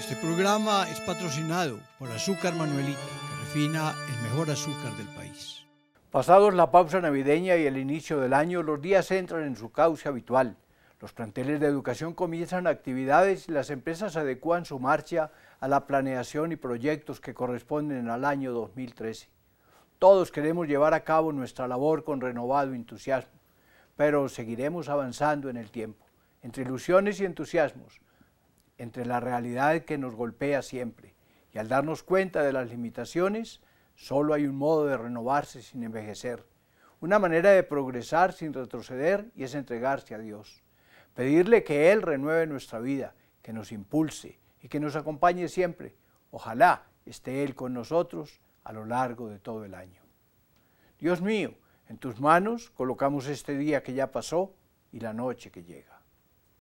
Este programa es patrocinado por Azúcar Manuelita, que refina el mejor azúcar del país. Pasados la pausa navideña y el inicio del año, los días entran en su cauce habitual. Los planteles de educación comienzan actividades y las empresas adecuan su marcha a la planeación y proyectos que corresponden al año 2013. Todos queremos llevar a cabo nuestra labor con renovado entusiasmo, pero seguiremos avanzando en el tiempo, entre ilusiones y entusiasmos entre la realidad que nos golpea siempre. Y al darnos cuenta de las limitaciones, solo hay un modo de renovarse sin envejecer, una manera de progresar sin retroceder y es entregarse a Dios. Pedirle que Él renueve nuestra vida, que nos impulse y que nos acompañe siempre. Ojalá esté Él con nosotros a lo largo de todo el año. Dios mío, en tus manos colocamos este día que ya pasó y la noche que llega.